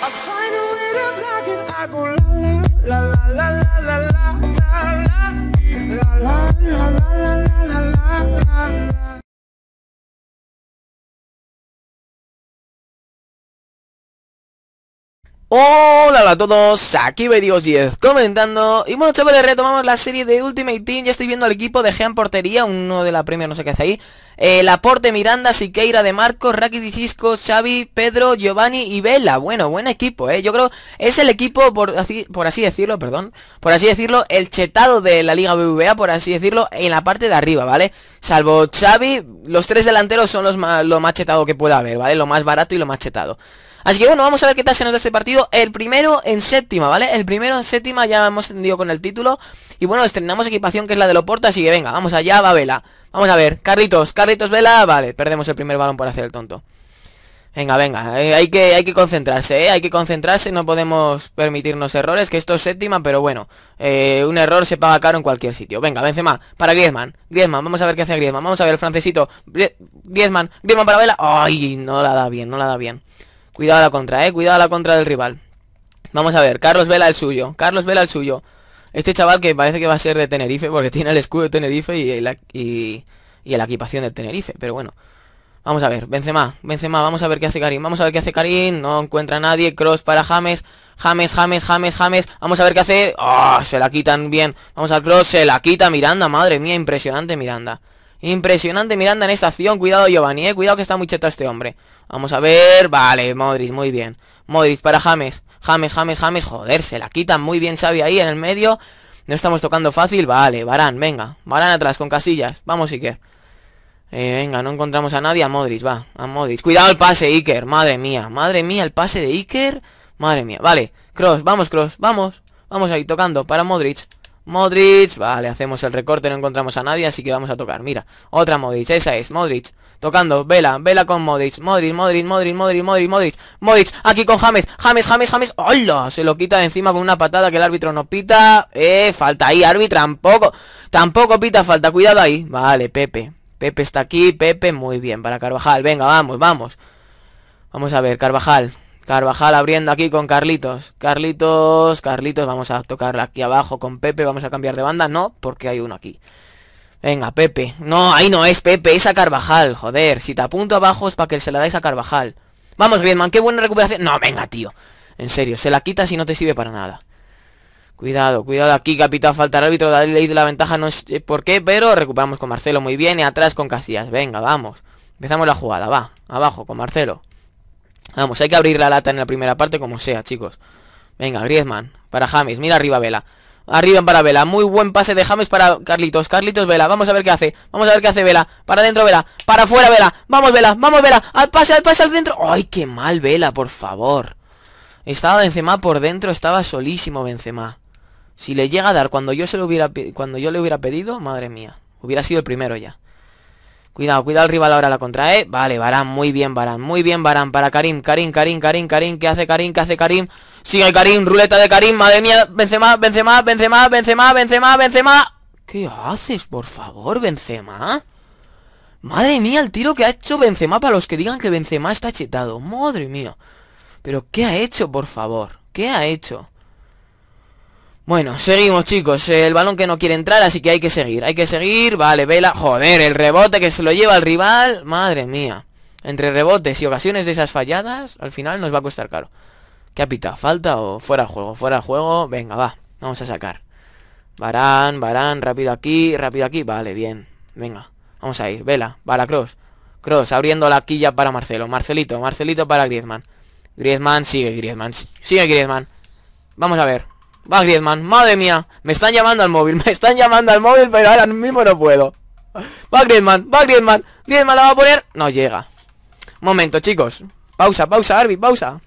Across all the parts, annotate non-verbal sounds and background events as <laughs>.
I find a way to block it. I go la la la la la la la la la la la la la la la la la Hola a todos, aquí Dios 10 comentando Y bueno chavales, retomamos la serie de Ultimate Team Ya estoy viendo al equipo de Jean Portería, uno de la Premier, no sé qué hace ahí eh, Laporte, Miranda, Siqueira, De Marcos, Raki Cisco, Xavi, Pedro, Giovanni y Vela Bueno, buen equipo, eh, yo creo es el equipo, por así, por así decirlo, perdón Por así decirlo, el chetado de la Liga BBVA, por así decirlo, en la parte de arriba, ¿vale? Salvo Xavi, los tres delanteros son los más, lo más chetado que pueda haber, ¿vale? Lo más barato y lo más chetado Así que bueno, vamos a ver qué tal se nos da este partido. El primero en séptima, ¿vale? El primero en séptima ya hemos tendido con el título. Y bueno, estrenamos equipación que es la de Loporta, así que venga, vamos allá, va Vela. Vamos a ver, Carritos, Carritos Vela, vale, perdemos el primer balón por hacer el tonto. Venga, venga, eh, hay, que, hay que concentrarse, eh, hay que concentrarse, no podemos permitirnos errores, que esto es séptima, pero bueno, eh, un error se paga caro en cualquier sitio. Venga, Benzema, para Griezmann, Griezmann, vamos a ver qué hace Griezmann, vamos a ver, el francesito, Griezmann, Griezmann para Vela, ay, no la da bien, no la da bien. Cuidado a la contra, eh. Cuidado a la contra del rival. Vamos a ver. Carlos Vela el suyo. Carlos Vela el suyo. Este chaval que parece que va a ser de Tenerife porque <laughs> tiene el escudo de Tenerife y, y, la equipación de Tenerife. Pero bueno. Vamos a ver, Benzema, Benzema, vamos a ver qué hace Karim, vamos a ver qué hace Karim, no encuentra nadie, cross para James, James, James, James, James, vamos a ver qué hace, Ah, se la quitan bien, vamos al cross, se la quita Miranda, madre mía, impresionante Miranda. Impresionante Miranda en esta acción. Cuidado Giovanni, eh. Cuidado que está muy cheto este hombre. Vamos a ver. Vale, Modric, muy bien. Modric para James. James, James, James. Joder, se la quitan muy bien Xavi ahí en el medio. No estamos tocando fácil. Vale, varán venga. varán atrás con casillas. Vamos, Iker. Eh, venga, no encontramos a nadie. A Modric, va. A Modric. Cuidado el pase, Iker. Madre mía. Madre mía, el pase de Iker. Madre mía. Vale. Cross, vamos, Cross. Vamos. Vamos ahí, tocando para Modric. Modric, vale, hacemos el recorte, no encontramos a nadie, así que vamos a tocar, mira, otra Modric, esa es, Modric, tocando, vela, vela con Modric, Modric, Modric, Modric, Modric, Modric, Modric, Modric, aquí con James, James, James, James, ¡hola! Se lo quita de encima con una patada que el árbitro no pita, eh, falta ahí, árbitro, tampoco, tampoco pita falta, cuidado ahí, vale, Pepe, Pepe está aquí, Pepe, muy bien, para Carvajal, venga, vamos, vamos, vamos a ver, Carvajal, Carvajal abriendo aquí con Carlitos. Carlitos, Carlitos, vamos a tocar aquí abajo con Pepe. Vamos a cambiar de banda, no, porque hay uno aquí. Venga, Pepe. No, ahí no es Pepe, es a Carvajal, joder. Si te apunto abajo es para que se la dais a Carvajal. Vamos, Griezmann, qué buena recuperación. No, venga, tío. En serio, se la quitas y no te sirve para nada. Cuidado, cuidado aquí, capitán, falta el árbitro, Dale ley de la ventaja, no sé por qué, pero recuperamos con Marcelo muy bien y atrás con Casillas. Venga, vamos. Empezamos la jugada, va, abajo con Marcelo. Vamos, hay que abrir la lata en la primera parte como sea, chicos. Venga, Griezmann. Para James. Mira arriba Vela. Arriba para Vela. Muy buen pase de James para Carlitos. Carlitos Vela. Vamos a ver qué hace. Vamos a ver qué hace Vela. Para adentro Vela. Para afuera Vela. Vamos Vela. Vamos Vela. Al pase, al pase, al centro. ¡Ay, qué mal Vela, por favor! Estaba Benzema por dentro. Estaba solísimo Benzema. Si le llega a dar cuando yo, se lo hubiera, cuando yo le hubiera pedido, madre mía. Hubiera sido el primero ya. Cuidado, cuidado el rival ahora la contra, ¿eh? Vale, varán muy bien, Barán, muy bien, varán Para Karim, Karim, Karim, Karim, Karim ¿Qué hace Karim? ¿Qué hace Karim? Sigue Karim, ruleta de Karim, madre mía Benzema, Benzema, Benzema, Benzema, Benzema, Benzema ¿Qué haces, por favor, Benzema? Madre mía, el tiro que ha hecho Benzema Para los que digan que Benzema está chetado Madre mía Pero ¿qué ha hecho, por favor? ¿Qué ha hecho? Bueno, seguimos chicos, el balón que no quiere entrar, así que hay que seguir, hay que seguir, vale, Vela, joder, el rebote que se lo lleva el rival, madre mía, entre rebotes y ocasiones de esas falladas, al final nos va a costar caro. ¿Qué ha pitado? ¿Falta o fuera de juego? Fuera de juego, venga, va, vamos a sacar. Barán, Barán, rápido aquí, rápido aquí, vale, bien, venga, vamos a ir, Vela, Vala, Cross, Cross abriendo la quilla para Marcelo, Marcelito, Marcelito para Griezmann, Griezmann, sigue Griezmann, sigue Griezmann, vamos a ver. Va madre mía. Me están llamando al móvil, <laughs> me están llamando al móvil, pero ahora mismo no puedo. Va Griezmann, va Griezmann. la va a poner. No llega. Momento, chicos. Pausa, pausa, Arby, pausa.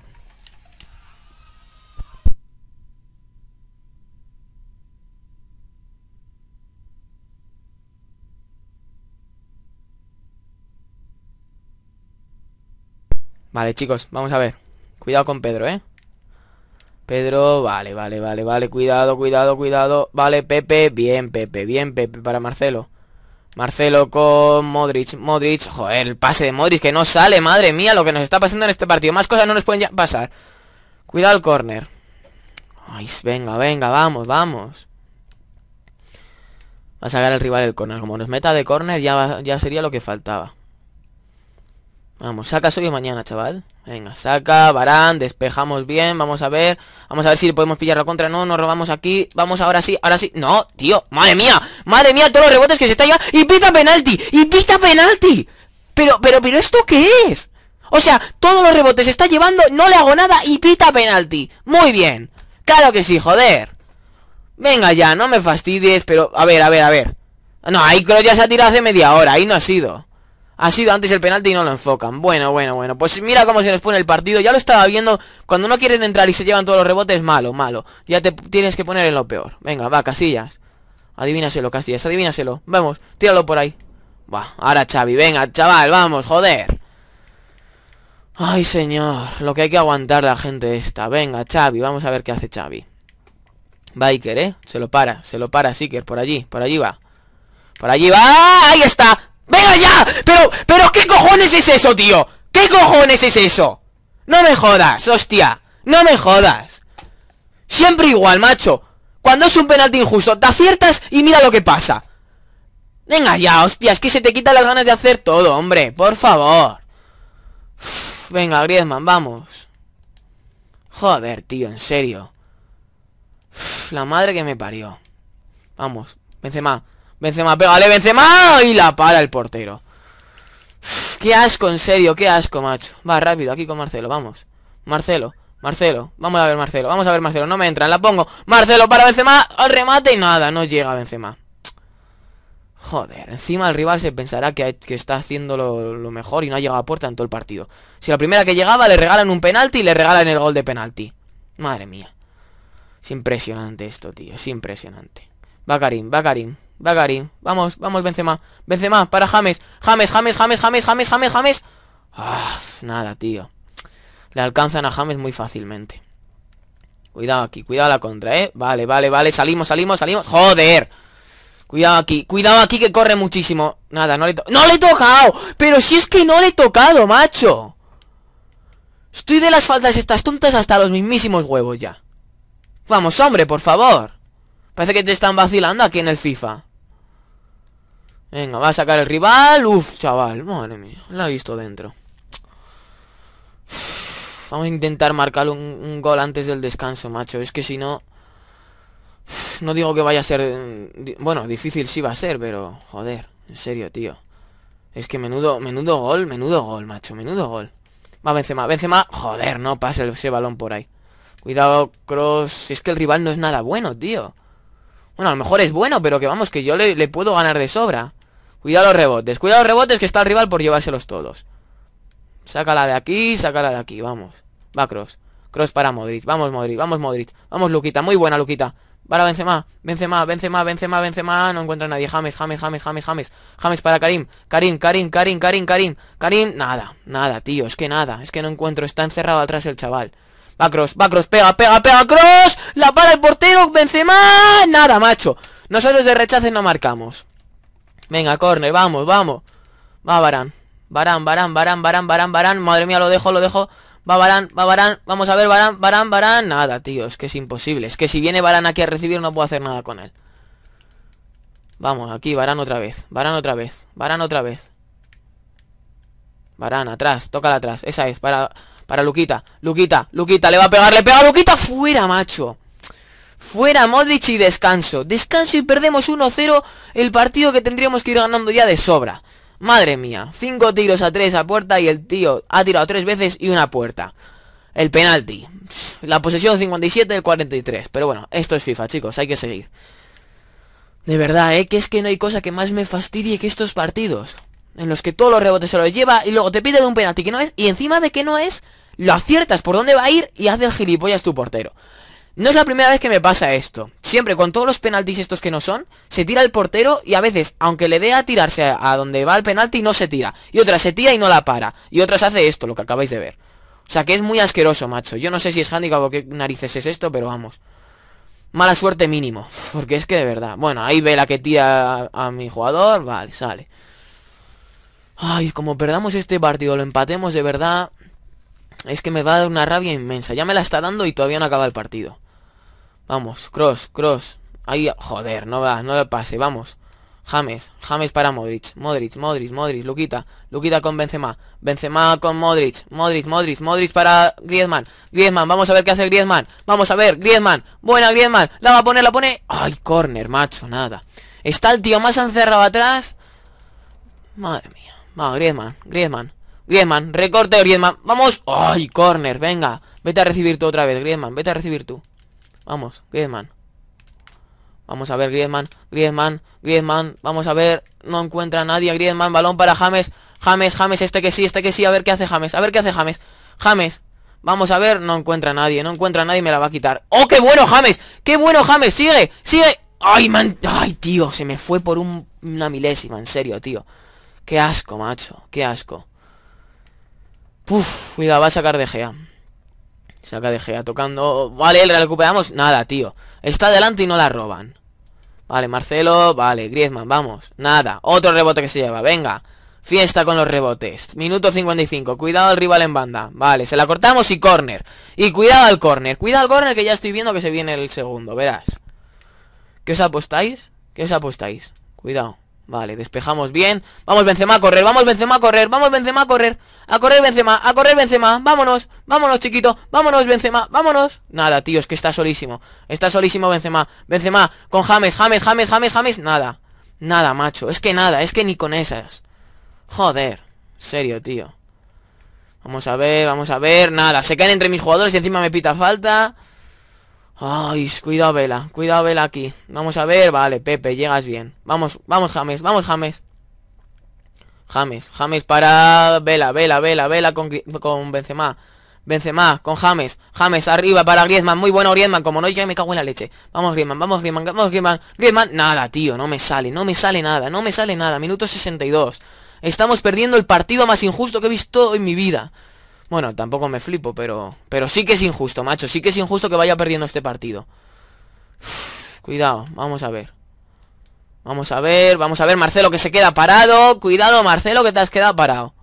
Vale, chicos, vamos a ver. Cuidado con Pedro, ¿eh? Pedro, vale, vale, vale, vale, cuidado, cuidado, cuidado. Vale, Pepe, bien, Pepe, bien, Pepe para Marcelo. Marcelo con Modric, Modric, joder, el pase de Modric que no sale, madre mía, lo que nos está pasando en este partido. Más cosas no nos pueden ya pasar. Cuidado el córner. venga, venga, vamos, vamos. Va a sacar el rival el córner. Como nos meta de corner ya sería lo que faltaba. Vamos, saca soy mañana, chaval. Venga, saca, varán, despejamos bien, vamos a ver. Vamos a ver si podemos pillar la contra. No, nos robamos aquí. Vamos, ahora sí, ahora sí. No, tío, madre mía, madre mía, todos los rebotes que se está llevando, Y pita penalti, y pita penalti. Pero, pero, pero, ¿esto qué es? O sea, todos los rebotes se está llevando, no le hago nada y pita penalti. Muy bien. Claro que sí, joder. Venga ya, no me fastidies, pero... A ver, a ver, a ver. No, ahí creo ya se ha tirado hace media hora, ahí no ha sido. Ha sido antes el penalti y no lo enfocan. Bueno, bueno, bueno. Pues mira cómo se les pone el partido. Ya lo estaba viendo. Cuando no quieren entrar y se llevan todos los rebotes, malo, malo. Ya te tienes que poner en lo peor. Venga, va, Casillas. Adivínaselo, Casillas, adivínaselo. Vamos, tíralo por ahí. Va, ahora Xavi. Venga, chaval, vamos, joder. Ay, señor. Lo que hay que aguantar la gente esta. Venga, Xavi, vamos a ver qué hace Xavi. Va ¿eh? Se lo para, se lo para Seeker. por allí, por allí va. Por allí va. ¡Ahí está! ¡Venga ya! Pero, pero, ¿qué cojones es eso, tío? ¿Qué cojones es eso? No me jodas, hostia. No me jodas. Siempre igual, macho. Cuando es un penalti injusto, te aciertas y mira lo que pasa. Venga ya, hostia, es que se te quitan las ganas de hacer todo, hombre. Por favor. venga, Griezmann, vamos. Joder, tío, en serio. la madre que me parió. Vamos, Benzema. Benzema, pégale, Benzema Y la para el portero Qué asco, en serio, qué asco, macho Va, rápido, aquí con Marcelo, vamos Marcelo, Marcelo, vamos a ver Marcelo Vamos a ver Marcelo, no me entran, la pongo Marcelo para Benzema, al remate y nada, no llega Benzema Joder, encima el rival se pensará que, que está haciendo lo, lo, mejor y no ha llegado a puerta en todo el partido. Si la primera que llegaba le regalan un penalti y le regalan el gol de penalti. Madre mía. Es impresionante esto, tío. Es impresionante. Va Karim, va Karim. Gary, Vamos, vamos, Benzema. Benzema, para James. James, James, James, James, James, James, James. nada, tío. Le alcanzan a James muy fácilmente. Cuidado aquí, cuidado la contra, ¿eh? Vale, vale, vale. Salimos, salimos, salimos. ¡Joder! Cuidado aquí, cuidado aquí que corre muchísimo. Nada, no le ¡No le he tocado! Pero si es que no le he tocado, macho. Estoy de las faltas estas tontas hasta los mismísimos huevos ya. Vamos, hombre, por favor. Parece que te están vacilando aquí en el FIFA. Venga, va a sacar el rival. Uf, chaval. Madre mía. La he visto dentro. vamos a intentar marcar un, gol antes del descanso, macho. Es que si no... no digo que vaya a ser... Mm, bueno, difícil sí va a ser, pero... Joder, en serio, tío. Es que menudo, menudo gol, menudo gol, macho. Menudo gol. Va Benzema, Benzema. Joder, no pase ese balón por ahí. Cuidado, Cross. Es que el rival no es nada bueno, tío. Bueno, a lo mejor es bueno, pero que vamos, que yo le puedo ganar de sobra. Cuidado los rebotes, cuidado los rebotes que está el rival por llevárselos todos Sácala de aquí, sácala de aquí, vamos Va Cross, Cross para Modric, vamos Modric, vamos Modric Vamos Luquita, muy buena Luquita Para Benzema, Benzema, Benzema, Benzema, Benzema No encuentra nadie, James, James, James, James, James James para Karim, Karim, Karim, Karim, Karim, Karim Karim, nada, nada tío, es que nada Es que no encuentro, está encerrado atrás el chaval Va Cross, va Cross, pega, pega, pega Cross La para el portero, Benzema Nada macho, nosotros de rechace no marcamos Venga, corner, vamos, vamos. Va Barán. Barán, Barán, varán, varán, Barán, Madre mía, lo dejo, lo dejo. Va Barán, va Barán. Vamos a ver, varán, varán, varán, Nada, tío, es que es imposible. Es que si viene varán aquí a recibir no puedo hacer nada con él. Vamos, aquí, varán otra vez. varán otra vez. varán otra vez. Barán, atrás, tócala atrás. Esa es, para, para Luquita. Luquita, Luquita, le va a pegar, le pega a Luquita. Fuera, macho. Fuera Modric y descanso. Descanso y perdemos 1-0 el partido que tendríamos que ir ganando ya de sobra. Madre mía, 5 tiros a 3 a puerta y el tío ha tirado 3 veces y una puerta. El penalti. La posesión 57 del 43. Pero bueno, esto es FIFA, chicos, hay que seguir. De verdad, ¿eh? Que es que no hay cosa que más me fastidie que estos partidos. En los que todos los rebotes se los lleva y luego te pide de un penalti que no es. Y encima de que no es, lo aciertas por dónde va a ir y hace el gilipollas tu portero. No es la primera vez que me pasa esto. Siempre con todos los penaltis estos que no son, se tira el portero y a veces, aunque le dé a tirarse a, donde va el penalti, no se tira. Y otras se tira y no la para. Y otras hace esto, lo que acabáis de ver. O sea que es muy asqueroso, macho. Yo no sé si es handicap o qué narices es esto, pero vamos. Mala suerte mínimo. <laughs> Porque es que de verdad. Bueno, ahí ve la que tira a, a mi jugador. Vale, sale. Ay, como perdamos este partido, lo empatemos de verdad. Es que me va a dar una rabia inmensa. Ya me la está dando y todavía no acaba el partido. Vamos, cross, cross. Ahí, joder, no va, no le pase, vamos. James, James para Modric, Modric, Modric, Modric, Luquita, Luquita con Benzema, Benzema con Modric, Modric, Modric, Modric para Griezmann, Griezmann, vamos a ver qué hace Griezmann, vamos a ver, Griezmann, buena Griezmann, la va a poner, la pone, ay, corner, macho, nada, está el tío más encerrado atrás, madre mía, vamos, Griezmann, Griezmann, Griezmann, recorte Griezmann, vamos, ay, corner, venga, vete a recibir tú otra vez, Griezmann, vete a recibir tú, Vamos, Griezmann. Vamos a ver, Griezmann, Griezmann, Griezmann. Vamos a ver, no encuentra a nadie. Griezmann, balón para James. James, James, este que sí, este que sí. A ver qué hace James, a ver qué hace James. James, Vamos a ver, no encuentra a nadie, no encuentra a nadie, me la va a quitar. ¡Oh, qué bueno, James! ¡Qué bueno, James! ¡Sigue! ¡Sigue! ¡Ay, man! ¡Ay, tío! Se me fue por una milésima, en serio, tío. ¡Qué asco, macho! ¡Qué asco! Puf, cuidado, va a sacar de Gea. Saca de Gea tocando. Vale, le recuperamos. Nada, tío. Está adelante y no la roban. Vale, Marcelo. Vale, Griezmann, vamos. Nada. Otro rebote que se lleva. Venga. Fiesta con los rebotes. Minuto 55. Cuidado al rival en banda. Vale, se la cortamos y corner. Y cuidado al corner. Cuidado al corner que ya estoy viendo que se viene el segundo. Verás. ¿Qué os apostáis? ¿Qué os apostáis? Cuidado. Vale, despejamos bien. Vamos Benzema a correr, vamos Benzema a correr, vamos Benzema a correr. A correr Benzema, a correr Benzema. Vámonos, vámonos chiquito, vámonos Benzema, vámonos. Nada, tío, es que está solísimo. Está solísimo Benzema. Benzema con James, James, James, James, James. Nada. Nada, macho. Es que nada, es que ni con esas. Joder. Serio, tío. Vamos a ver, vamos a ver. Nada, se caen entre mis jugadores y encima me pita falta. Ay, cuidado Vela, cuidado Vela aquí. Vamos a ver, vale, Pepe, llegas bien. Vamos, vamos James, vamos James. James, James para Vela, Vela, Vela, Vela con, con Benzema. Benzema con James, James arriba para Griezmann, muy bueno Griezmann, como no ya me cago en la leche. Vamos Griezmann, vamos Griezmann, vamos Griezmann, Griezmann, nada tío, no me sale, no me sale nada, no me sale nada, minuto 62. Estamos perdiendo el partido más injusto que he visto en mi vida. Bueno, tampoco me flipo, pero... Pero sí que es injusto, macho. Sí que es injusto que vaya perdiendo este partido. cuidado, vamos a ver. Vamos a ver, vamos a ver. Marcelo que se queda parado. Cuidado, Marcelo, que te has quedado parado.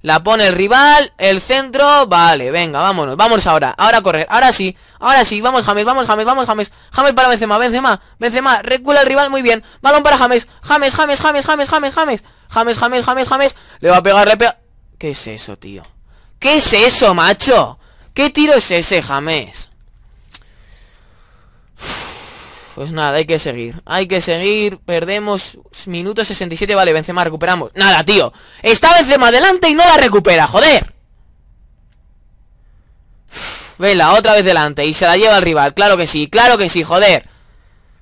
La pone el rival, el centro, vale, venga, vámonos, vamos ahora, ahora a correr, ahora sí, ahora sí, vamos James, vamos James, vamos James, James para Benzema, Benzema, Benzema, recula el rival, muy bien, balón para James, James, James, James, James, James, James, James, James, James, James, le va a pegar, le ¿Qué es eso, tío? ¿Qué es eso, macho? ¿Qué tiro es ese, James? Pues nada, hay que seguir Hay que seguir, perdemos Minuto 67, vale, Benzema, recuperamos Nada, tío, está Benzema adelante Y no la recupera, joder Vela, otra vez delante y se la lleva al rival Claro que sí, claro que sí, joder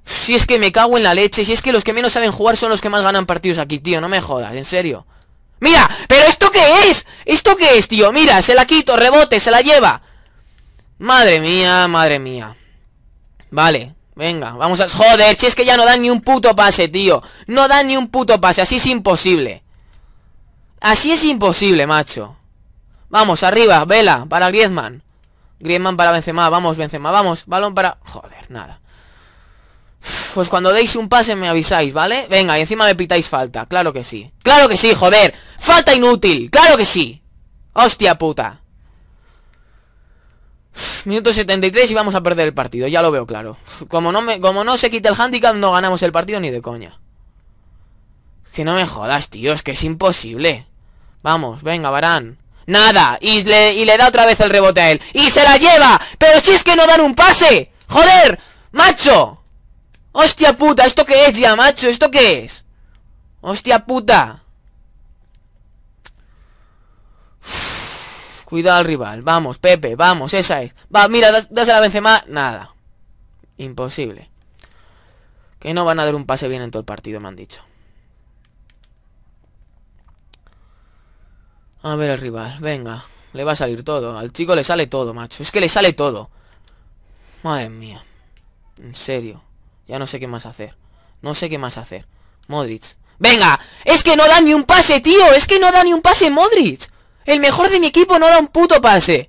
Si es que me cago en la leche Si es que los que menos saben jugar son los que más ganan partidos aquí, tío No me jodas, en serio Mira, pero ¿esto qué es? ¿Esto qué es, tío? Mira, se la quito, rebote, se la lleva. Madre mía, madre mía. Vale, venga, vamos a... Joder, si es que ya no dan ni un puto pase, tío. No dan ni un puto pase, así es imposible. Así es imposible, macho. Vamos, arriba, vela, para Griezmann. Griezmann para Benzema, vamos, Benzema, vamos. Balón para... Joder, nada pues cuando deis un pase me avisáis, ¿vale? Venga, y encima me pitáis falta, claro que sí ¡Claro que sí, joder! ¡Falta inútil! ¡Claro que sí! ¡Hostia puta! Minuto 73 y vamos a perder el partido, ya lo veo claro Como no, como no se quita el handicap no ganamos el partido ni de coña Que no me jodas, tío, es que es imposible Vamos, venga, Barán Nada, y le, y le da otra vez el rebote a él ¡Y se la lleva! ¡Pero si es que no dan un pase! ¡Joder! ¡Macho! ¡Hostia puta! ¿Esto qué es ya, macho? ¿Esto qué es? ¡Hostia puta! cuidado al rival. Vamos, Pepe, vamos, esa es. Va, mira, dásela a la Benzema. Nada. Imposible. Que no van a dar un pase bien en todo el partido, me han dicho. A ver el rival, venga. Le va a salir todo. Al chico le sale todo, macho. Es que le sale todo. Madre mía. En serio. Ya no sé qué más hacer. No sé qué más hacer. Modric. ¡Venga! ¡Es que no da ni un pase, tío! ¡Es que no da ni un pase, Modric! El mejor de mi equipo no da un puto pase.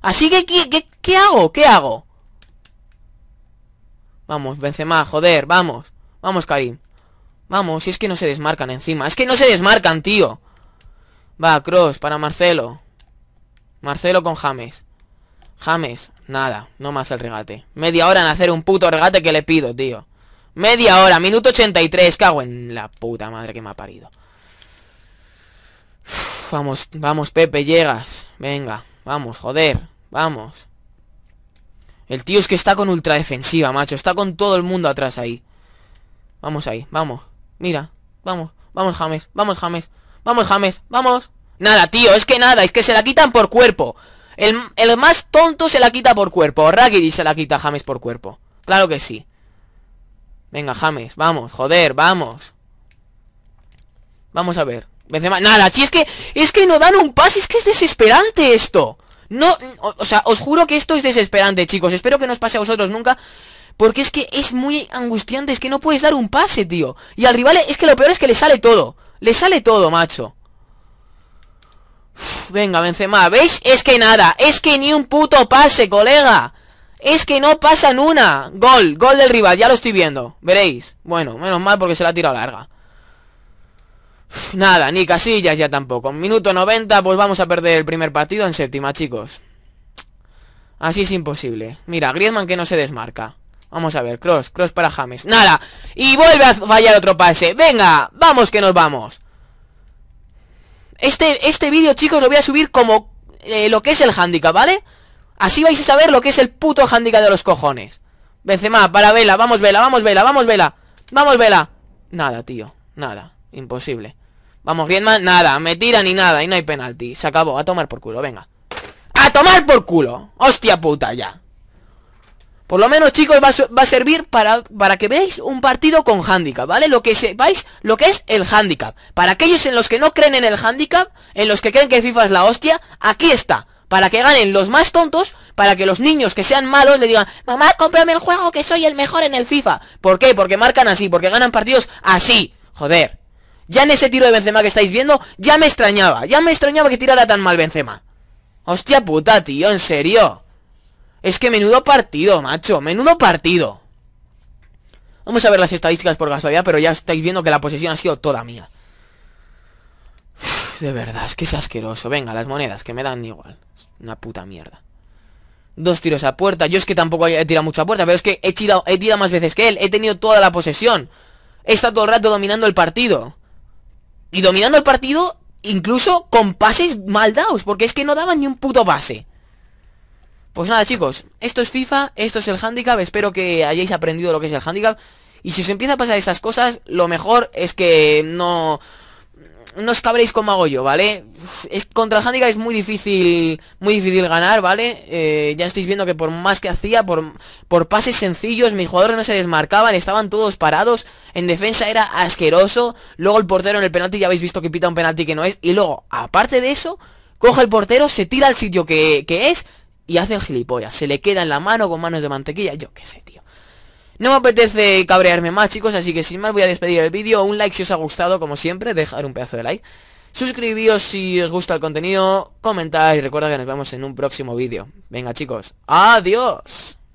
Así que, ¿qué, qué, qué hago? ¿Qué hago? Vamos, Benzema, joder, vamos. Vamos, Karim. Vamos, si es que no se desmarcan encima. Es que no se desmarcan, tío. Va, Cross, para Marcelo. Marcelo con James. James, Nada, no me hace el regate. Media hora en hacer un puto regate que le pido, tío. Media hora, minuto 83, cago en la puta madre que me ha parido. vamos, vamos, Pepe, llegas. Venga, vamos, joder, vamos. El tío es que está con ultra defensiva, macho. Está con todo el mundo atrás ahí. Vamos ahí, vamos. Mira, vamos, vamos, James, vamos, James. Vamos, James, vamos. Nada, tío, es que nada, es que se la quitan por cuerpo. El, más tonto se la quita por cuerpo. Raggedy se la quita James por cuerpo. Claro que sí. Venga, James, vamos, joder, vamos. Vamos a ver. nada, si es que es que no dan un pase, es que es desesperante esto. No, o, sea, os juro que esto es desesperante, chicos. Espero que no os pase a vosotros nunca. Porque es que es muy angustiante, es que no puedes dar un pase, tío. Y al rival es que lo peor es que le sale todo. Le sale todo, macho. Venga, venga, más. ¿veis? Es que nada, es que ni un puto pase, colega. Es que no pasan una. Gol, gol del rival, ya lo estoy viendo. Veréis. Bueno, menos mal porque se la ha tirado larga. nada, ni casillas ya tampoco. Minuto 90, pues vamos a perder el primer partido en séptima, chicos. Así es imposible. Mira, Griezmann que no se desmarca. Vamos a ver, cross, cross para James. Nada. Y vuelve a fallar otro pase. Venga, vamos que nos vamos. Este, este vídeo, chicos, lo voy a subir como eh, lo que es el handicap, ¿vale? Así vais a saber lo que es el puto handicap de los cojones. Benzema, para Vela, vamos Vela, vamos Vela, vamos Vela, vamos Vela. Nada, tío, nada, imposible. Vamos, bien, nada, me tira ni nada, y no hay penalti. Se acabó, a tomar por culo, venga. ¡A tomar por culo! ¡Hostia puta, ya! Por lo menos, chicos, va, a, servir para, para, que veáis un partido con handicap, ¿vale? Lo que sepáis, lo que es el handicap. Para aquellos en los que no creen en el handicap, en los que creen que FIFA es la hostia, aquí está. Para que ganen los más tontos, para que los niños que sean malos le digan, mamá, cómprame el juego que soy el mejor en el FIFA. ¿Por qué? Porque marcan así, porque ganan partidos así. Joder. Ya en ese tiro de Benzema que estáis viendo, ya me extrañaba, ya me extrañaba que tirara tan mal Benzema. Hostia puta, tío, en serio. Es que menudo partido, macho. Menudo partido. Vamos a ver las estadísticas por casualidad, pero ya estáis viendo que la posesión ha sido toda mía. de verdad, es que es asqueroso. Venga, las monedas, que me dan igual. Una puta mierda. Dos tiros a puerta. Yo es que tampoco he tirado mucho a puerta, pero es que he tirado, he tirado más veces que él. He tenido toda la posesión. He estado todo el rato dominando el partido. Y dominando el partido, incluso con pases mal dados, porque es que no daban ni un puto pase. Pues nada chicos, esto es FIFA, esto es el handicap, espero que hayáis aprendido lo que es el handicap. Y si os empieza a pasar estas cosas, lo mejor es que no... No os cabréis como hago yo, ¿vale? Es, contra el handicap es muy difícil muy difícil ganar, ¿vale? Eh, ya estáis viendo que por más que hacía, por, por pases sencillos, mis jugadores no se desmarcaban, estaban todos parados. En defensa era asqueroso. Luego el portero en el penalti, ya habéis visto que pita un penalti que no es. Y luego, aparte de eso, coge el portero, se tira al sitio que, que es, y hacen gilipollas. Se le queda en la mano con manos de mantequilla. Yo qué sé, tío. No me apetece cabrearme más, chicos, así que sin más voy a despedir el vídeo. Un like si os ha gustado, como siempre. Dejar un pedazo de like. Suscribíos si os gusta el contenido. Comentar y recuerda que nos vemos en un próximo vídeo. Venga, chicos. Adiós.